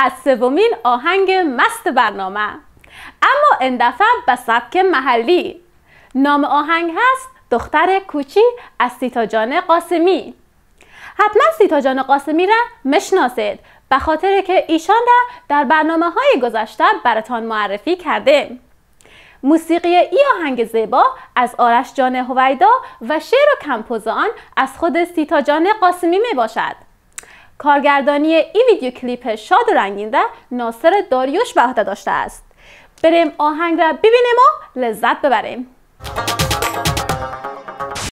از سومین آهنگ مست برنامه اما این دفعه به سبک محلی نام آهنگ هست دختر کوچی از سیتاجان قاسمی حتما سیتاجان قاسمی را مشناسید به خاطر که ایشان را در برنامه های گذشته براتان معرفی کرده موسیقی ای آهنگ زیبا از آرش جان هویدا و شعر و کمپوز آن از خود سیتاجان قاسمی می باشد کارگردانی این ویدیو کلیپ شاد و رنگین ده ناصر داریوش به عهده داشته است بریم آهنگ را ببینیم و لذت ببریم